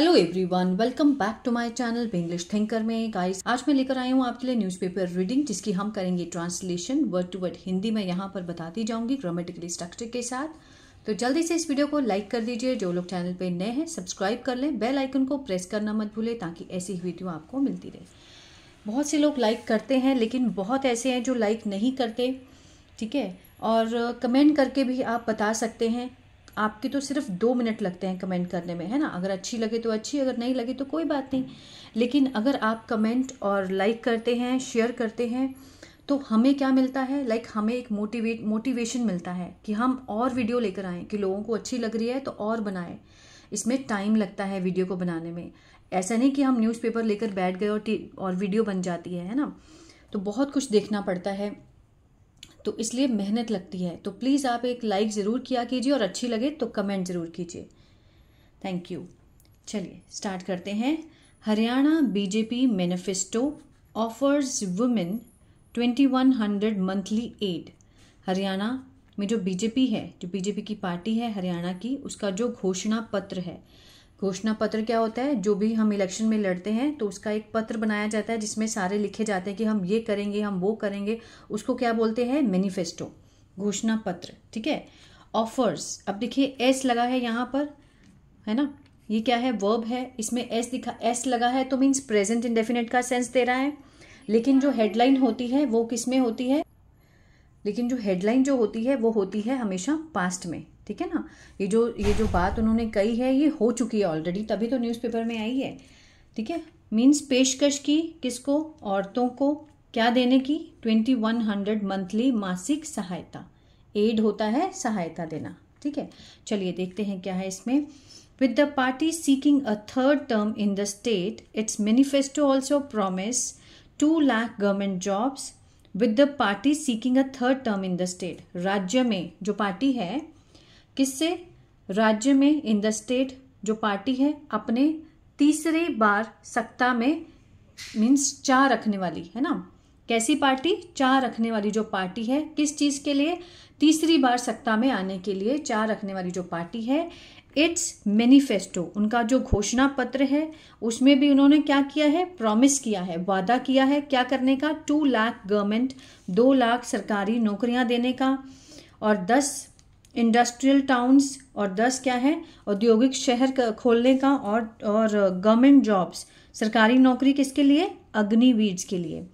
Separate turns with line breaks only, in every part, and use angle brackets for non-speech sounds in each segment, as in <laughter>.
hello everyone welcome back to my channel English thinker में guys आज मैं लेकर आई हूँ आपके लिए न्यूज़पेपर रीडिंग जिसकी हम करेंगे translation word to word Hindi में यहाँ पर बताती जाऊंगी ग्रामेटिकली स्ट्रक्चर के साथ तो जल्दी से इस वीडियो को लाइक कर दीजिए जो लोग चैनल पे नए हैं सब्सक्राइब कर लें बेल आइकन को प्रेस करना मत भूलें ताकि ऐसी वीडियो आपको मिलती रहे बहुत से लोग लाइक करते हैं लेकिन बहुत ऐसे हैं जो लाइक नहीं करते ठीक है और कमेंट करके भी आप बता सकते हैं आपके तो सिर्फ दो मिनट लगते हैं कमेंट करने में है ना अगर अच्छी लगे तो अच्छी अगर नहीं लगे तो कोई बात नहीं लेकिन अगर आप कमेंट और लाइक करते हैं शेयर करते हैं तो हमें क्या मिलता है लाइक like हमें एक मोटिवेट मोटिवेशन मिलता है कि हम और वीडियो लेकर आएँ कि लोगों को अच्छी लग रही है तो और बनाएं इसमें टाइम लगता है वीडियो को बनाने में ऐसा नहीं कि हम न्यूज़पेपर लेकर बैठ गए और और वीडियो बन जाती है है ना तो बहुत कुछ देखना पड़ता है तो इसलिए मेहनत लगती है तो प्लीज़ आप एक लाइक ज़रूर किया कीजिए और अच्छी लगे तो कमेंट ज़रूर कीजिए थैंक यू चलिए स्टार्ट करते हैं Haryana BJP manifesto offers women twenty one hundred monthly aid Haryana में जो बीजेपी है जो बीजेपी की पार्टी है हरियाणा की उसका जो घोषणा पत्र है घोषणा पत्र क्या होता है जो भी हम इलेक्शन में लड़ते हैं तो उसका एक पत्र बनाया जाता है जिसमें सारे लिखे जाते हैं कि हम ये करेंगे हम वो करेंगे उसको क्या बोलते हैं मैनिफेस्टो घोषणा पत्र ठीक है ऑफर्स अब देखिए एस लगा है यहाँ पर है ना ये क्या है वर्ब है इसमें एस दिखा एस लगा है तो मीन्स प्रेजेंट इंडेफिनेट का सेंस दे रहा है लेकिन जो हेडलाइन होती है वो किस में होती है लेकिन जो हेडलाइन जो होती है वो होती है हमेशा पास्ट में ठीक है ना ये जो ये जो बात उन्होंने कही है ये हो चुकी है ऑलरेडी तभी तो न्यूज़पेपर में आई है ठीक है मीन्स पेशकश की किसको औरतों को क्या देने की ट्वेंटी वन हंड्रेड मंथली मासिक सहायता एड होता है सहायता देना ठीक है चलिए देखते हैं क्या है इसमें with the party seeking a third term in the state its manifesto also promise two lakh government jobs with the party seeking a third term in the state राज्य में जो पार्टी है किससे राज्य में इन द स्टेट जो party है अपने तीसरे बार सत्ता में मीन्स चाह रखने वाली है ना कैसी पार्टी चाह रखने वाली जो पार्टी है किस चीज़ के लिए तीसरी बार सत्ता में आने के लिए चाह रखने वाली जो पार्टी है इट्स मैनिफेस्टो उनका जो घोषणा पत्र है उसमें भी उन्होंने क्या किया है प्रॉमिस किया है वादा किया है क्या करने का टू लाख गवर्नमेंट दो लाख सरकारी नौकरियां देने का और दस इंडस्ट्रियल टाउन्स और दस क्या है औद्योगिक शहर खोलने का और और गवर्नमेंट जॉब्स सरकारी नौकरी किसके लिए अग्निवीर्स के लिए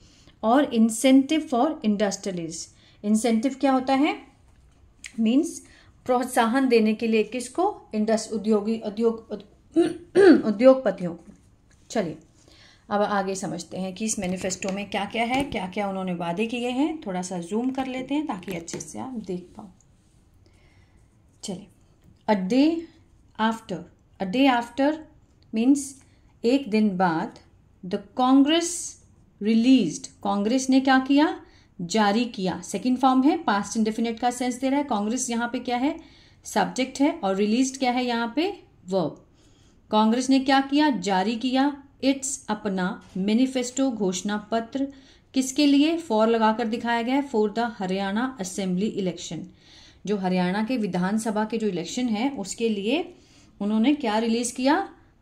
और इंसेंटिव फॉर इंडस्ट्रीज इंसेंटिव क्या होता है मीन्स प्रोत्साहन देने के लिए किसको इंडस्ट उद्योगी उद्योग <clears throat> उद्योगपतियों को चलिए अब आगे समझते हैं कि इस मैनिफेस्टो में क्या क्या है क्या क्या उन्होंने वादे किए हैं थोड़ा सा जूम कर लेते हैं ताकि अच्छे से आप देख पाओ चलिए a day after a day after means एक दिन बाद द कांग्रेस रिलीज्ड कांग्रेस ने क्या किया जारी किया सेकेंड फॉर्म है पास्ट इंडेफिनेट का सेंस दे रहा है कांग्रेस यहां पे क्या है सब्जेक्ट है और रिलीज क्या है यहाँ पे वर्ब कांग्रेस ने क्या किया जारी किया इट्स अपना मैनिफेस्टो घोषणा पत्र किसके लिए फॉर लगाकर दिखाया गया है for the Haryana assembly election जो हरियाणा के विधानसभा के जो इलेक्शन है उसके लिए उन्होंने क्या रिलीज़ किया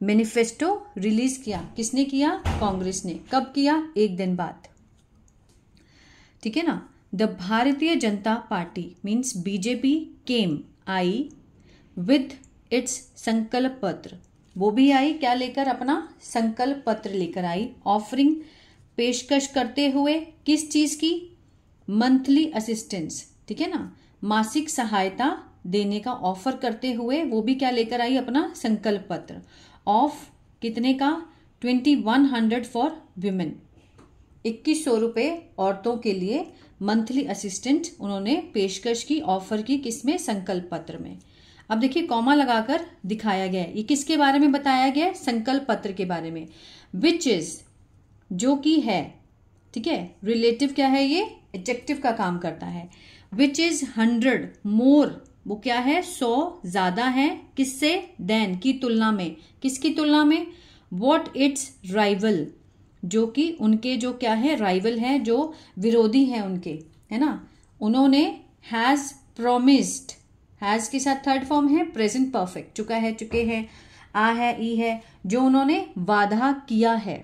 मैनिफेस्टो रिलीज़ किया किसने किया कांग्रेस ने कब किया एक दिन बाद ठीक है ना the Bharatiya Janata Party means BJP came I with its Sankalp Patra वो भी आई क्या लेकर अपना संकल्प पत्र लेकर आई ऑफरिंग पेशकश करते हुए किस चीज़ की मंथली असिस्टेंस ठीक है ना मासिक सहायता देने का ऑफर करते हुए वो भी क्या लेकर आई अपना संकल्प पत्र ऑफ कितने का twenty one hundred for women इक्कीस सौ रुपये औरतों के लिए मंथली असिस्टेंट उन्होंने पेशकश की ऑफर की किसमें संकल्प पत्र में अब देखिए कॉमा लगाकर दिखाया गया है ये किसके बारे में बताया गया है संकल्प पत्र के बारे में विच इज जो कि है ठीक है रिलेटिव क्या है ये एडजेक्टिव का काम करता है विच इज हंड्रेड मोर वो क्या है सौ ज्यादा है किससे देन की तुलना में किसकी तुलना में वॉट इट्स राइवल जो कि उनके जो क्या है राइवल है जो विरोधी है उनके है ना उन्होंने हैज प्रोमिस्ड हैज के साथ थर्ड फॉर्म है प्रेजेंट परफेक्ट चुका है चुके हैं आ है ई है जो उन्होंने वादा किया है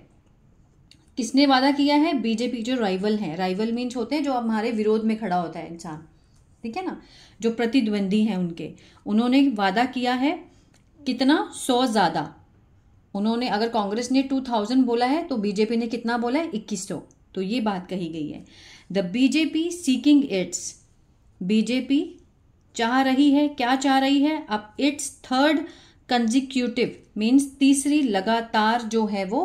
किसने वादा किया है बीजेपी जो राइवल है राइवल मीन्स होते हैं जो हमारे विरोध में खड़ा होता है इंसान ठीक है ना जो प्रतिद्वंदी हैं उनके उन्होंने वादा किया है कितना सौ ज़्यादा उन्होंने अगर कांग्रेस ने टू थाउजेंड बोला है तो बीजेपी ने कितना बोला है इक्कीस सौ तो ये बात कही गई है the BJP seeking its BJP चाह रही है क्या चाह रही है अब इट्स थर्ड कंजिक्यूटिव मीन्स तीसरी लगातार जो है वो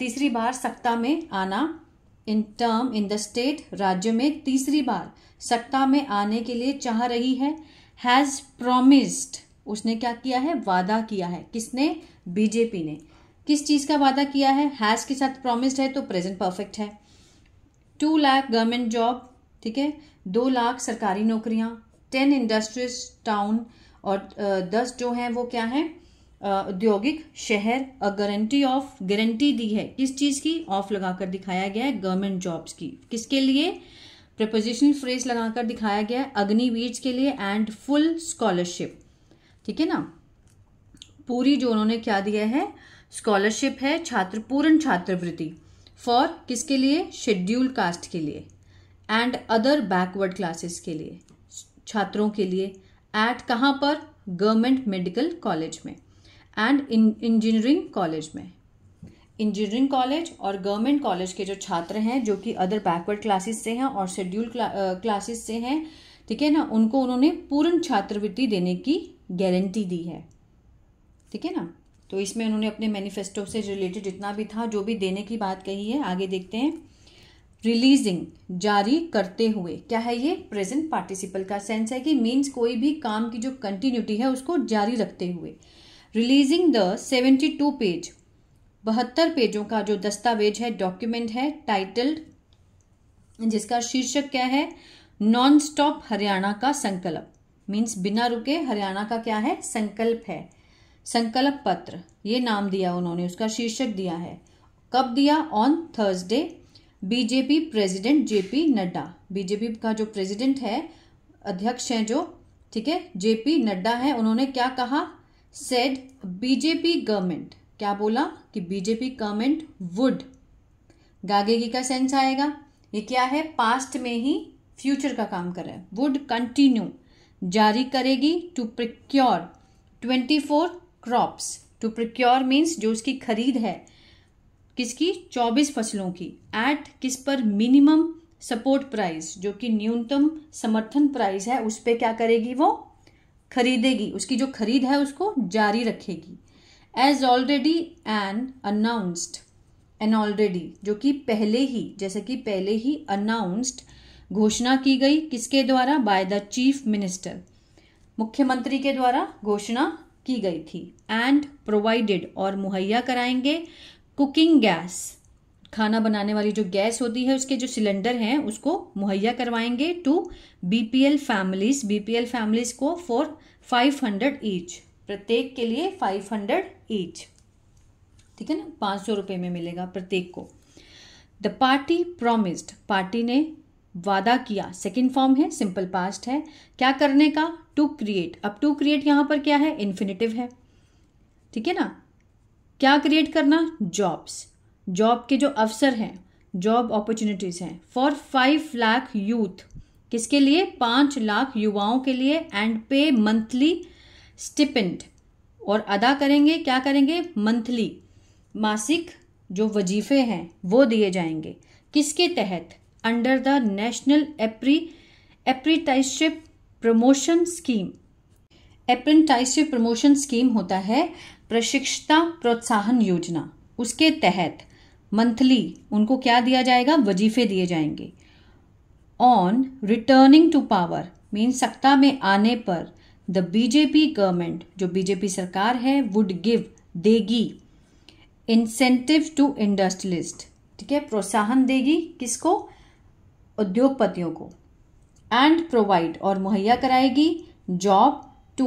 तीसरी बार सत्ता में आना in term in the state राज्य में तीसरी बार सत्ता में आने के लिए चाह रही है हैज़ प्रोमिस्ड उसने क्या किया है वादा किया है किसने बीजेपी ने किस चीज़ का वादा किया है हैज़ के साथ प्रोमिस्ड है तो प्रेजेंट परफेक्ट है टू लाख गवर्नमेंट जॉब ठीक है दो लाख सरकारी नौकरियां टेन इंडस्ट्रीज टाउन और दस जो हैं वो क्या है औद्योगिक शहर अ गारंटी ऑफ गारंटी दी है किस चीज़ की ऑफ लगाकर दिखाया गया है गवर्नमेंट जॉब्स की किसके लिए प्रपोजिशनल फ्रेज लगाकर दिखाया गया है अग्निवीर के लिए एंड फुल स्कॉलरशिप ठीक है ना पूरी जो उन्होंने क्या दिया है स्कॉलरशिप है छात्र पूर्ण छात्रवृत्ति फॉर किसके लिए शेड्यूल कास्ट के लिए एंड अदर बैकवर्ड क्लासेस के लिए छात्रों के लिए एट कहाँ पर गवर्नमेंट मेडिकल कॉलेज में एंड इंजीनियरिंग कॉलेज में इंजीनियरिंग कॉलेज और गवर्नमेंट कॉलेज के जो छात्र हैं जो कि अदर बैकवर्ड क्लासेस से हैं और शेड्यूल क्लासेस से हैं ठीक है ना उनको उन्होंने पूर्ण छात्रवृत्ति देने की गारंटी दी है ठीक है ना तो इसमें उन्होंने अपने मैनिफेस्टो से रिलेटेड जितना भी था जो भी देने की बात कही है आगे देखते हैं रिलीजिंग जारी करते हुए क्या है ये प्रेजेंट पार्टिसिपल का सेंस है कि मीन्स कोई भी काम की जो कंटिन्यूटी है उसको जारी रखते हुए releasing the seventy two page बहत्तर पेजों का जो दस्तावेज है डॉक्यूमेंट है टाइटल्ड जिसका शीर्षक क्या है नॉन स्टॉप हरियाणा का संकल्प मीन्स बिना रुके हरियाणा का क्या है संकल्प है संकल्प पत्र ये नाम दिया उन्होंने उसका शीर्षक दिया है कब दिया on Thursday BJP president JP Nadda BJP का जो प्रेसिडेंट है अध्यक्ष हैं जो ठीक है जेपी नड्डा है उन्होंने क्या कहा सेड बीजेपी गवर्नमेंट क्या बोला कि बीजेपी गवर्नमेंट वुड गागेगी का सेंस आएगा ये क्या है पास्ट में ही फ्यूचर का काम कर रहा है वुड कंटिन्यू जारी करेगी to procure twenty four crops to procure means जो उसकी खरीद है किसकी चौबीस फसलों की एट किस पर मिनिमम सपोर्ट प्राइस जो कि न्यूनतम समर्थन प्राइस है उस पर क्या करेगी वो खरीदेगी उसकी जो खरीद है उसको जारी रखेगी as already an announced an already जो कि पहले ही जैसे कि पहले ही अनाउंस्ड घोषणा की गई किसके द्वारा बाय द चीफ मिनिस्टर मुख्यमंत्री के द्वारा घोषणा की गई थी एंड प्रोवाइडेड और मुहैया कराएंगे कुकिंग गैस खाना बनाने वाली जो गैस होती है उसके जो सिलेंडर हैं उसको मुहैया करवाएंगे to BPL families BPL families को फॉर फाइव हंड्रेड ईच प्रत्येक के लिए फाइव हंड्रेड ईच ठीक है ना पाँच सौ रुपये में मिलेगा प्रत्येक को द पार्टी प्रोमिस्ड पार्टी ने वादा किया सेकेंड फॉर्म है सिंपल पास्ट है क्या करने का टू क्रिएट अब टू क्रिएट यहाँ पर क्या है इन्फिनेटिव है ठीक है ना क्या क्रिएट करना जॉब्स जॉब के जो अवसर हैं जॉब अपॉर्चुनिटीज़ हैं फॉर फाइव लाख यूथ किसके लिए पाँच लाख युवाओं के लिए एंड पे मंथली स्टिपेंड और अदा करेंगे क्या करेंगे मंथली मासिक जो वजीफे हैं वो दिए जाएंगे किसके तहत under the national appre apprenticeship promotion scheme apprenticeship promotion scheme होता है प्रशिक्षता प्रोत्साहन योजना उसके तहत मंथली उनको क्या दिया जाएगा वजीफे दिए जाएंगे on returning to power mean सत्ता में आने पर द बीजेपी गवर्नमेंट जो बीजेपी सरकार है वुड गिव देगी इंसेंटिव टू इंडस्ट्रियलिस्ट ठीक है प्रोत्साहन देगी किसको उद्योगपतियों को एंड प्रोवाइड और मुहैया कराएगी job to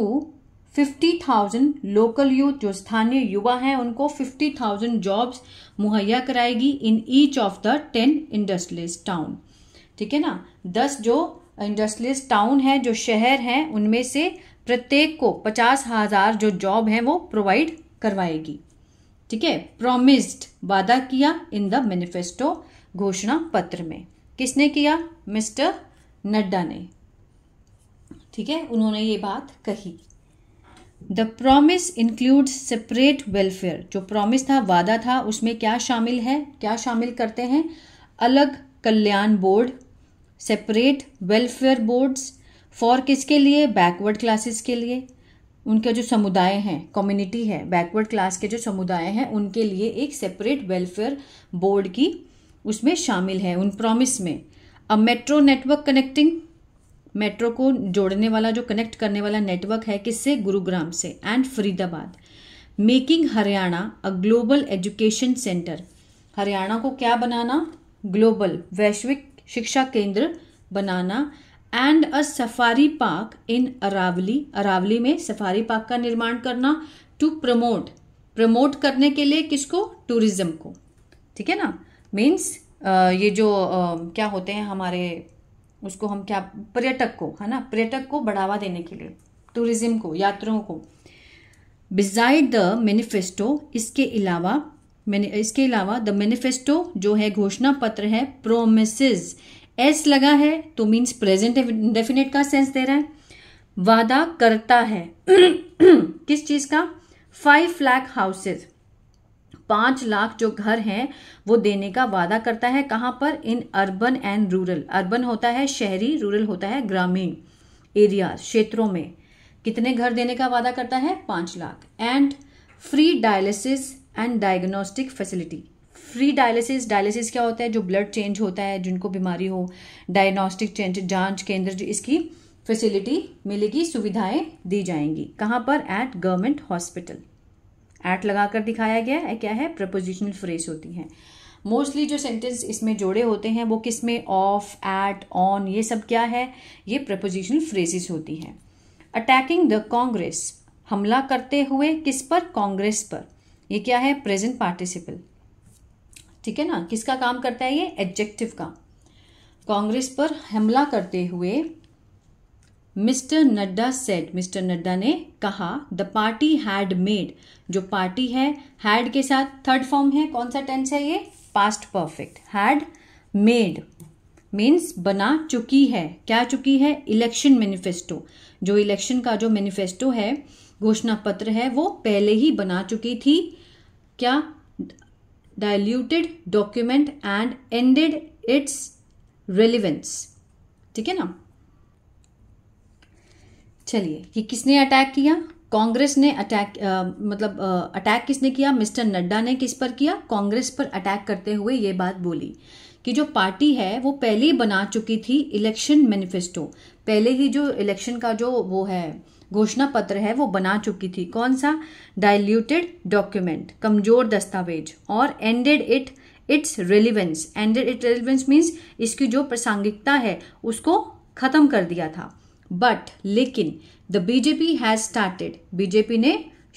fifty thousand local youth जो स्थानीय युवा हैं उनको फिफ्टी थाउजेंड जॉब्स मुहैया कराएगी in each of the ten industrialist town ठीक है ना दस जो इंडस्ट्रियलिस्ट टाउन है जो शहर हैं उनमें से प्रत्येक को पचास हजार जो जॉब हैं वो प्रोवाइड करवाएगी ठीक है प्रोमिस्ड वादा किया इन द मैनिफेस्टो घोषणा पत्र में किसने किया मिस्टर नड्डा ने ठीक है उन्होंने ये बात कही the promise include separate welfare जो प्रोमिस था वादा था उसमें क्या शामिल है क्या शामिल करते हैं अलग कल्याण board separate welfare boards for किसके लिए बैकवर्ड क्लासेस के लिए उनके जो समुदाय हैं कम्युनिटी है बैकवर्ड क्लास के जो समुदाय हैं उनके लिए एक सेपरेट वेलफेयर बोर्ड की उसमें शामिल है उन प्रॉमिस में a metro network connecting metro को जोड़ने वाला जो कनेक्ट करने वाला नेटवर्क है किससे गुरुग्राम से and Faridabad making Haryana a global education centre Haryana को क्या बनाना ग्लोबल वैश्विक शिक्षा केंद्र बनाना and a safari park in Aravalli Aravalli में सफारी पार्क का निर्माण करना टू प्रमोट प्रमोट करने के लिए किसको टूरिज्म को ठीक है ना मीन्स ये जो क्या होते हैं हमारे उसको हम क्या पर्यटक को है ना पर्यटक को बढ़ावा देने के लिए टूरिज्म को यात्रियों को बिजाइड द मैनिफेस्टो इसके अलावा मैंने इसके अलावा द मैनिफेस्टो जो है घोषणा पत्र है प्रोमिस एस लगा है तो मीन्स प्रेजेंट डेफिनेट का सेंस दे रहा है वादा करता है <clears throat> किस चीज़ का फाइव फ्लैक हाउसेज पाँच लाख जो घर हैं वो देने का वादा करता है कहाँ पर in urban and rural urban होता है शहरी रूरल होता है ग्रामीण एरिया क्षेत्रों में कितने घर देने का वादा करता है पाँच lakh and free dialysis and diagnostic facility free dialysis dialysis क्या होता है जो ब्लड चेंज होता है जिनको बीमारी हो डायग्नोस्टिक चेंज जांच केंद्र इसकी फैसिलिटी मिलेगी सुविधाएं दी जाएंगी कहाँ पर एट गवर्नमेंट हॉस्पिटल एट लगाकर दिखाया गया है क्या है प्रपोजिशनल फ्रेज होती है मोस्टली जो सेंटेंस इसमें जोड़े होते हैं वो किस में ऑफ एट ऑन ये सब क्या है ये प्रपोजिशनल फ्रेजेस होती हैं अटैकिंग द कांग्रेस हमला करते हुए किस पर कांग्रेस पर ये क्या है प्रेजेंट पार्टिसिपल ठीक है ना किसका काम करता है ये एडजेक्टिव का कांग्रेस पर हमला करते हुए mister Nadda said mister Nadda ने कहा द पार्टी हैड मेड जो पार्टी है हैड के साथ थर्ड फॉर्म है कौन सा टेंस है ये past perfect had made means बना चुकी है क्या चुकी है इलेक्शन मैनिफेस्टो जो इलेक्शन का जो मैनिफेस्टो है घोषणा पत्र है वो पहले ही बना चुकी थी क्या diluted document and ended its relevance ठीक है ना चलिए ये किसने अटैक किया कांग्रेस ने अटैक मतलब अटैक किसने किया मिस्टर नड्डा ने किस पर किया कांग्रेस पर अटैक करते हुए ये बात बोली कि जो पार्टी है वो पहले ही बना चुकी थी इलेक्शन मैनिफेस्टो पहले ही जो इलेक्शन का जो वो है घोषणा पत्र है वो बना चुकी थी कौन सा डायल्यूटेड डॉक्यूमेंट कमजोर दस्तावेज और ended it its relevance ended it relevance means इसकी जो प्रासंगिकता है उसको खत्म कर दिया था बट लेकिन the BJP has started BJP ने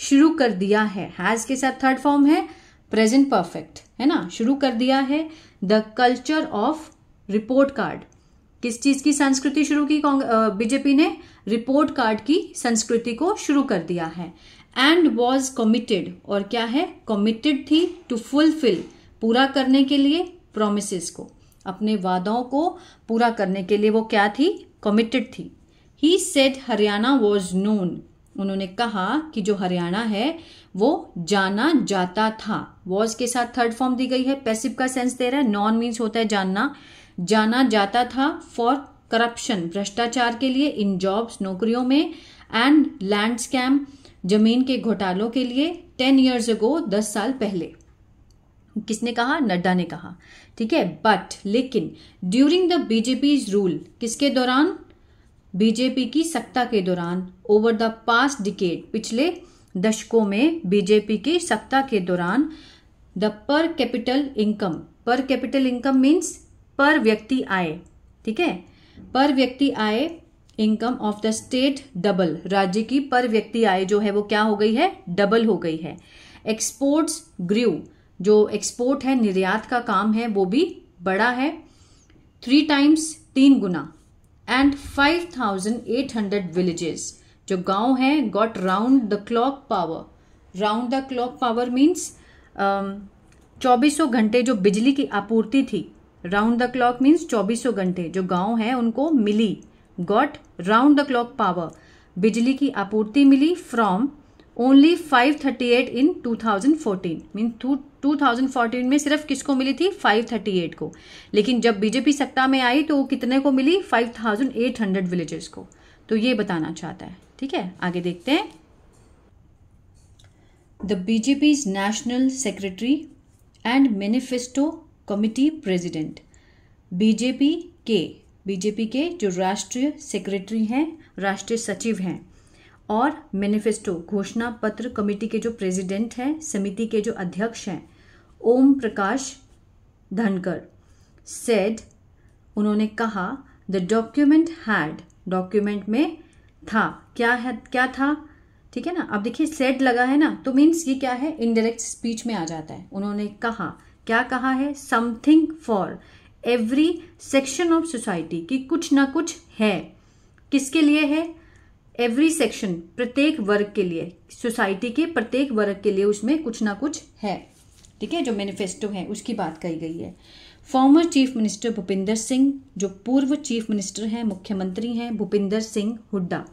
शुरू कर दिया है हैज के साथ थर्ड फॉर्म है प्रेजेंट परफेक्ट है ना शुरू कर दिया है the culture of report card किस चीज की संस्कृति शुरू की बीजेपी ने रिपोर्ट कार्ड की संस्कृति को शुरू कर दिया है एंड वॉज कमिटेड और क्या है कमिटेड थी टू फुलफिल पूरा करने के लिए प्रोमिस को अपने वादों को पूरा करने के लिए वो क्या थी कमिटेड थी ही सेट हरियाणा वॉज नोन उन्होंने कहा कि जो हरियाणा है वो जाना जाता था वॉज के साथ थर्ड फॉर्म दी गई है पैसिव का सेंस दे रहा है नॉन मीन्स होता है जानना जाना जाता था फॉर करप्शन भ्रष्टाचार के लिए इन जॉब्स नौकरियों में एंड लैंड स्कैम जमीन के घोटालों के लिए टेन ईयर्स अगो दस साल पहले किसने कहा नड्डा ने कहा ठीक है बट लेकिन ड्यूरिंग द बीजेपी रूल किसके दौरान बीजेपी की सत्ता के दौरान ओवर द पास्ट डिकेट पिछले दशकों में बीजेपी की सत्ता के दौरान the per capita income per capita income means per व्यक्ति आय ठीक है पर व्यक्ति आय income of the state double राज्य की पर व्यक्ति आय जो है वो क्या हो गई है डबल हो गई है एक्सपोर्ट्स ग्रू जो एक्सपोर्ट है निर्यात का काम है वो भी बड़ा है थ्री टाइम्स तीन गुना एंड 5,800 विलेजेस जो गांव हैं got round the clock power round the clock power means चौबीसों घंटे जो बिजली की आपूर्ति थी राउंड द क्लॉक मीन्स चौबीसों घंटे जो गांव हैं उनको मिली got round the clock power बिजली की आपूर्ति मिली फ्रॉम ओनली 538 इन 2014 मीन 2014 में सिर्फ किसको मिली थी 538 को लेकिन जब बीजेपी सत्ता में आई तो वो कितने को मिली 5800 विलेजेस को तो ये बताना चाहता है ठीक है आगे देखते हैं the is national secretary and manifesto committee president BJP के बीजेपी के जो राष्ट्रीय सेक्रेटरी हैं राष्ट्रीय सचिव हैं और मैनिफेस्टो घोषणा पत्र कमेटी के जो प्रेसिडेंट हैं समिति के जो अध्यक्ष हैं ओम प्रकाश धनकर सेड उन्होंने कहा द डॉक्यूमेंट हैड डॉक्यूमेंट में था क्या है क्या था ठीक है ना अब देखिए सेड लगा है ना तो मीन्स ये क्या है इनडायरेक्ट स्पीच में आ जाता है उन्होंने कहा क्या कहा है something for every section of society कि कुछ ना कुछ है किसके लिए है एवरी सेक्शन प्रत्येक वर्ग के लिए सोसाइटी के प्रत्येक वर्ग के लिए उसमें कुछ ना कुछ है ठीक है जो मैनिफेस्टो है उसकी बात कही गई है former chief minister Bhupinder Singh जो पूर्व चीफ मिनिस्टर हैं मुख्यमंत्री हैं भूपिंदर सिंह हुड्डा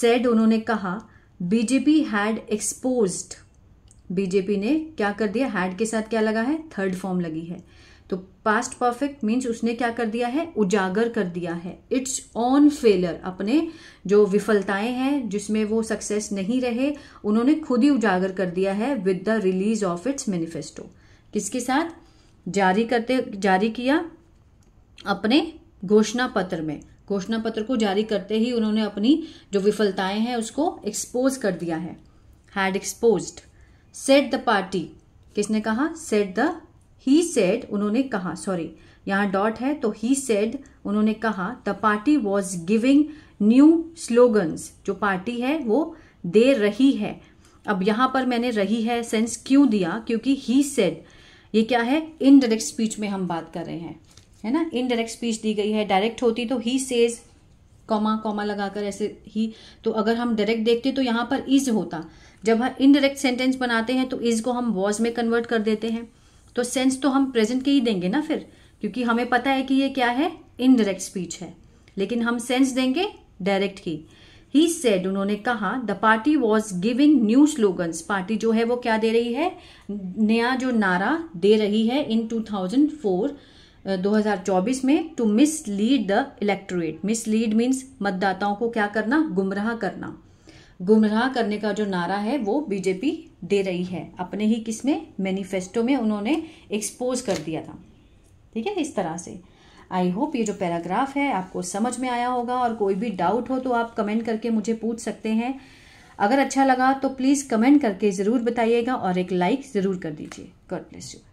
सेड उन्होंने कहा बीजेपी हैड एक्सपोज्ड बीजेपी ने क्या कर दिया हैड के साथ क्या लगा है थर्ड फॉर्म लगी है तो पास्ट परफेक्ट मीन्स उसने क्या कर दिया है उजागर कर दिया है इट्स ऑन फेलर अपने जो विफलताएं हैं जिसमें वो सक्सेस नहीं रहे उन्होंने खुद ही उजागर कर दिया है with the release of its manifesto किसके साथ जारी करते जारी किया अपने घोषणा पत्र में घोषणा पत्र को जारी करते ही उन्होंने अपनी जो विफलताएं हैं उसको एक्सपोज कर दिया है had expose said the party किसने कहा सेट द ही सेड उन्होंने कहा सॉरी यहां डॉट है तो ही सेड उन्होंने कहा the party was giving new slogans जो पार्टी है वो दे रही है अब यहां पर मैंने रही है सेंस क्यों दिया क्योंकि ही सेड ये क्या है इनडायरेक्ट स्पीच में हम बात कर रहे हैं है ना इनडायरेक्ट स्पीच दी गई है डायरेक्ट होती तो ही सेज कॉमा कॉमा लगाकर ऐसे ही तो अगर हम डायरेक्ट देखते तो यहां पर इज होता जब हम इनडायरेक्ट सेंटेंस बनाते हैं तो इज को हम वॉज में कन्वर्ट कर देते हैं तो सेंस तो हम प्रेजेंट के ही देंगे ना फिर क्योंकि हमें पता है कि ये क्या है इनडायरेक्ट स्पीच है लेकिन हम सेंस देंगे डायरेक्ट की ही सेड उन्होंने कहा the party was giving new slogans party जो है वो क्या दे रही है नया जो नारा दे रही है इन 2004 2024 में to mislead the electorate mislead means मतदाताओं को क्या करना गुमराह करना गुमराह करने का जो नारा है वो बीजेपी दे रही है अपने ही किस में मैनिफेस्टो में उन्होंने एक्सपोज कर दिया था ठीक है इस तरह से आई होप ये जो पैराग्राफ है आपको समझ में आया होगा और कोई भी डाउट हो तो आप कमेंट करके मुझे पूछ सकते हैं अगर अच्छा लगा तो प्लीज़ कमेंट करके ज़रूर बताइएगा और एक लाइक ज़रूर कर दीजिए गॉड ब्लेस यू